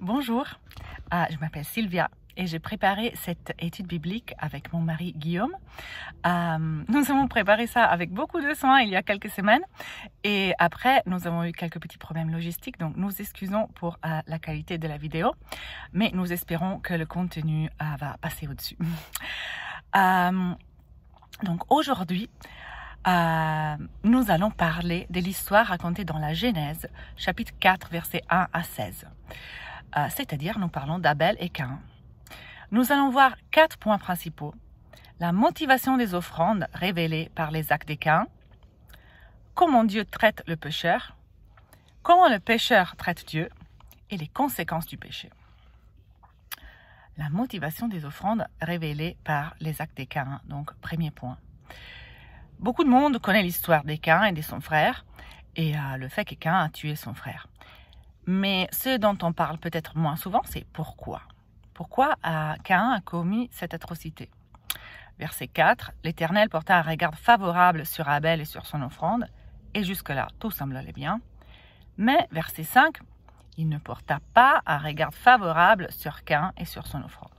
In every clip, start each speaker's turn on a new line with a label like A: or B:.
A: Bonjour, ah, je m'appelle Sylvia et j'ai préparé cette étude biblique avec mon mari Guillaume. Euh, nous avons préparé ça avec beaucoup de soin il y a quelques semaines et après nous avons eu quelques petits problèmes logistiques donc nous excusons pour euh, la qualité de la vidéo mais nous espérons que le contenu euh, va passer au-dessus. donc aujourd'hui, nous allons parler de l'histoire racontée dans la Genèse, chapitre 4, verset 1 à 16. Euh, c'est-à-dire nous parlons d'Abel et Caïn. Nous allons voir quatre points principaux. La motivation des offrandes révélées par les actes des Caïn, comment Dieu traite le pécheur, comment le pécheur traite Dieu et les conséquences du péché. La motivation des offrandes révélées par les actes des Caïn, donc premier point. Beaucoup de monde connaît l'histoire des et de son frère et le fait que a tué son frère. Mais ce dont on parle peut-être moins souvent, c'est pourquoi. Pourquoi Caïn a commis cette atrocité Verset 4, l'Éternel porta un regard favorable sur Abel et sur son offrande, et jusque-là, tout semblait aller bien. Mais, verset 5, il ne porta pas un regard favorable sur Caïn et sur son offrande.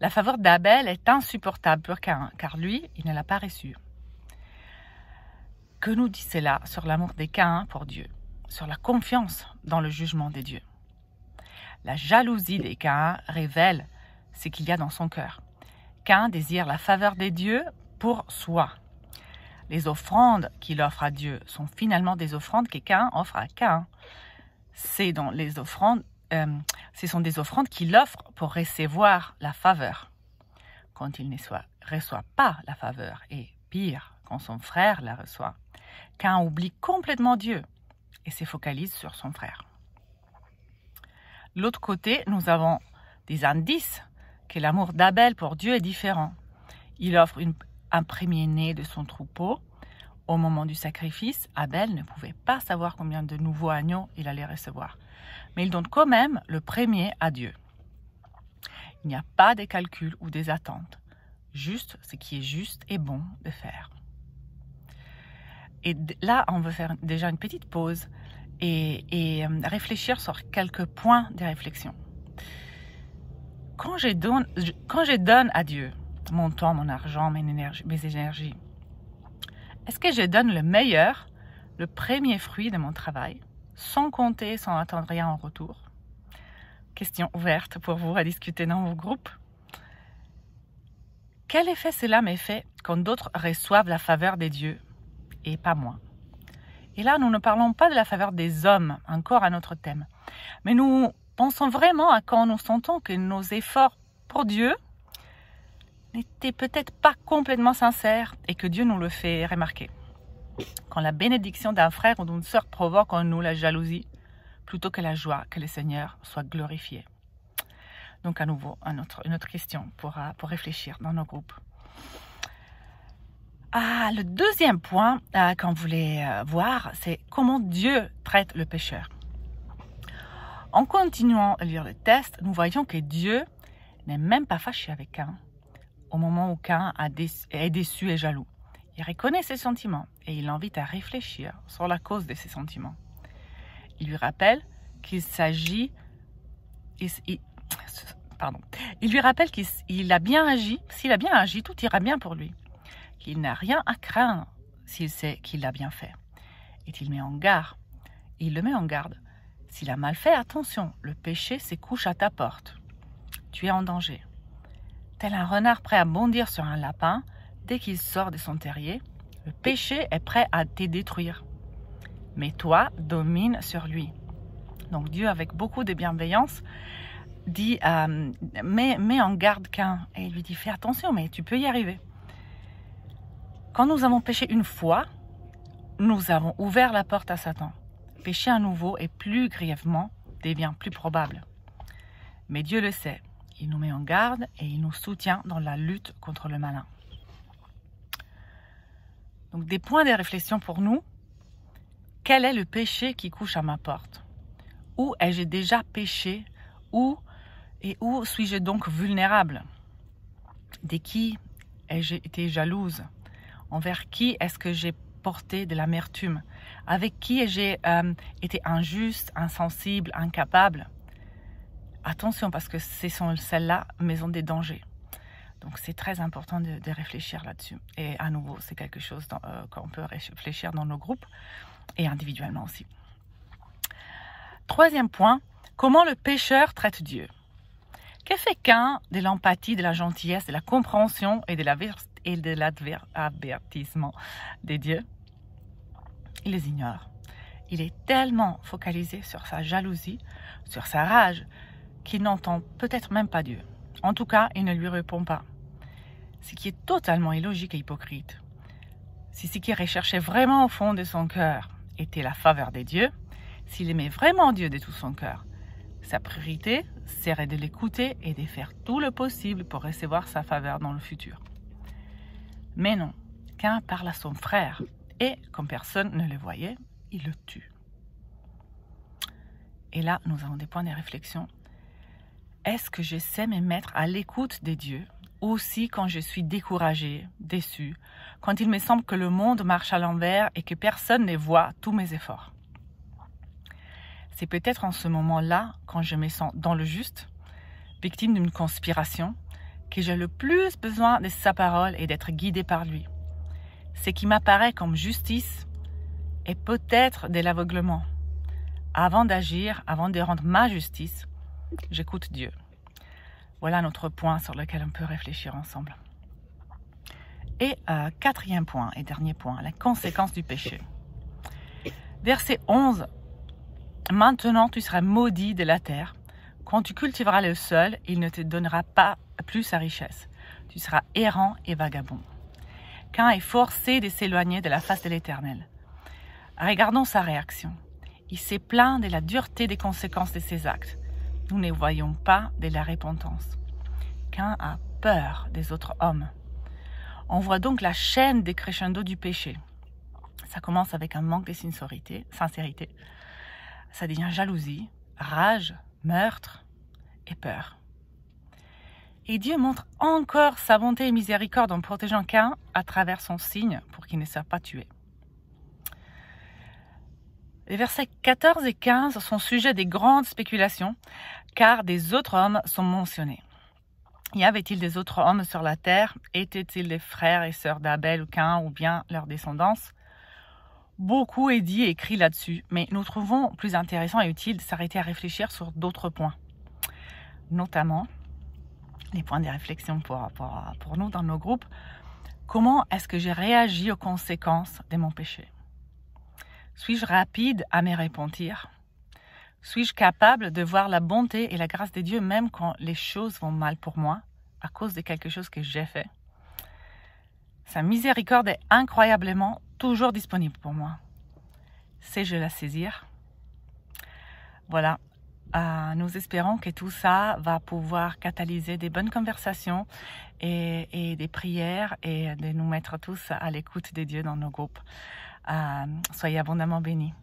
A: La faveur d'Abel est insupportable pour Caïn, car lui, il ne l'a pas reçue. Que nous dit cela sur l'amour des Caïn pour Dieu sur la confiance dans le jugement des dieux. La jalousie des Caïn révèle ce qu'il y a dans son cœur. Caïn désire la faveur des dieux pour soi. Les offrandes qu'il offre à Dieu sont finalement des offrandes que Caïn offre à Caïn. C'est dans les offrandes, euh, ce sont des offrandes qu'il offre pour recevoir la faveur. Quand il ne reçoit pas la faveur, et pire, quand son frère la reçoit, Caïn oublie complètement Dieu et se focalise sur son frère. l'autre côté, nous avons des indices que l'amour d'Abel pour Dieu est différent. Il offre un premier-né de son troupeau. Au moment du sacrifice, Abel ne pouvait pas savoir combien de nouveaux agneaux il allait recevoir. Mais il donne quand même le premier à Dieu. Il n'y a pas des calculs ou des attentes, juste ce qui est juste et bon de faire. Et là, on veut faire déjà une petite pause et, euh, réfléchir sur quelques points de réflexion. Quand je, donne, quand je donne à Dieu mon temps, mon argent, mes énergies, mes énergies est-ce que je donne le meilleur, le premier fruit de mon travail, sans compter, sans attendre rien en retour Question ouverte pour vous à discuter dans vos groupes. Quel effet cela m'est fait quand d'autres reçoivent la faveur des dieux et pas moins Et là, nous ne parlons pas de la faveur des hommes, encore à notre thème. Mais nous pensons vraiment à quand nous sentons que nos efforts pour Dieu n'étaient peut-être pas complètement sincères et que Dieu nous le fait remarquer. Quand la bénédiction d'un frère ou d'une sœur provoque en nous la jalousie, plutôt que la joie, que le Seigneur soit glorifié. Donc à nouveau, une autre, une question euh, pour réfléchir dans nos groupes. Ah, le deuxième point euh, qu'on voulait euh, voir, c'est comment Dieu traite le pécheur. En continuant à lire le test, nous voyons que Dieu n'est même pas fâché avec un au moment où Cain est déçu et jaloux. Il reconnaît ses sentiments et il l'invite à réfléchir sur la cause de ses sentiments. Il lui rappelle qu'il s'agit... pardon. Il lui rappelle qu'il a bien agi. S'il a bien agi, tout ira bien pour lui qu'il n'a rien à craindre s'il sait qu'il l'a bien fait. Et il met en garde. Il le met en garde. S'il a mal fait, attention, le péché s'écouche à ta porte. Tu es en danger. Tel un renard prêt à bondir sur un lapin, dès qu'il sort de son terrier, le péché est prêt à te détruire. Mais toi, domine sur lui. Donc Dieu, avec beaucoup de bienveillance, dit, euh, mais en garde qu'un. Et il lui dit, fais attention, mais tu peux y arriver. Quand nous avons péché une fois, nous avons ouvert la porte à Satan. Pécher à nouveau et plus grièvement devient plus probable. Mais Dieu le sait, il nous met en garde et il nous soutient dans la lutte contre le malin. Donc des points de réflexion pour nous. Quel est le péché qui couche à ma porte Où ai-je déjà péché Où et où suis-je donc vulnérable De qui ai-je été jalouse Envers qui est-ce que j'ai porté de l'amertume Avec qui j'ai euh, été injuste, insensible, incapable Attention parce que ce sont celles-là, mais ont des dangers. Donc c'est très important de, réfléchir là-dessus. Et à nouveau, c'est quelque chose euh, qu'on peut réfléchir dans nos groupes et individuellement aussi. Troisième point, comment le pécheur traite Dieu que fait qu'un de l'empathie, de la gentillesse, de la compréhension et de la et de l'avertissement des dieux, il les ignore. Il est tellement focalisé sur sa jalousie, sur sa rage, qu'il n'entend peut-être même pas Dieu. En tout cas, il ne lui répond pas. Ce qui est totalement illogique et hypocrite. Si ce qu'il recherchait vraiment au fond de son cœur était la faveur des dieux, s'il aimait vraiment Dieu de tout son cœur, sa priorité serait de l'écouter et de faire tout le possible pour recevoir sa faveur dans le futur. Mais non, qu'un parle à son frère et, comme personne ne le voyait, il le tue. Et là, nous avons des points de réflexion. Est-ce que je sais me mettre à l'écoute des dieux aussi quand je suis découragée, déçue, quand il me semble que le monde marche à l'envers et que personne ne voit tous mes efforts C'est peut-être en ce moment-là, quand je me sens dans le juste, victime d'une conspiration, que j'ai le plus besoin de sa parole et d'être guidé par lui. Ce qui m'apparaît comme justice est peut-être de l'aveuglement. Avant d'agir, avant de rendre ma justice, j'écoute Dieu. Voilà notre point sur lequel on peut réfléchir ensemble. Et euh, quatrième point et dernier point, la conséquence du péché. Verset 11. Maintenant tu seras maudit de la terre. Quand tu cultiveras le sol, il ne te donnera pas plus sa richesse. Tu seras errant et vagabond. Cain est forcé de s'éloigner de la face de l'Éternel. Regardons sa réaction. Il s'est plaint de la dureté des conséquences de ses actes. Nous ne voyons pas de la repentance. Cain a peur des autres hommes. On voit donc la chaîne des crescendo du péché. Ça commence avec un manque de sincérité, sincérité. Ça devient jalousie, rage, meurtre et peur. Et Dieu montre encore sa bonté et miséricorde en protégeant Cain à travers son signe pour qu'il ne soit pas tué. Les versets 14 et 15 sont sujets des grandes spéculations, car des autres hommes sont mentionnés. Y avait-il des autres hommes sur la terre Étaient-ils les frères et sœurs d'Abel ou Cain ou bien leur descendance Beaucoup est dit et écrit là-dessus, mais nous trouvons plus intéressant et utile de s'arrêter à réfléchir sur d'autres points. Notamment, les points de réflexion pour, pour nous dans nos groupes. Comment est-ce que j'ai réagi aux conséquences de mon péché Suis-je rapide à me repentir Suis-je capable de voir la bonté et la grâce de Dieu même quand les choses vont mal pour moi à cause de quelque chose que j'ai fait Sa miséricorde est incroyablement toujours disponible pour moi. Sais-je la saisir Voilà, euh, nous espérons que tout ça va pouvoir catalyser des bonnes conversations et, des prières et de nous mettre tous à l'écoute des dieux dans nos groupes. Euh, soyez abondamment bénis.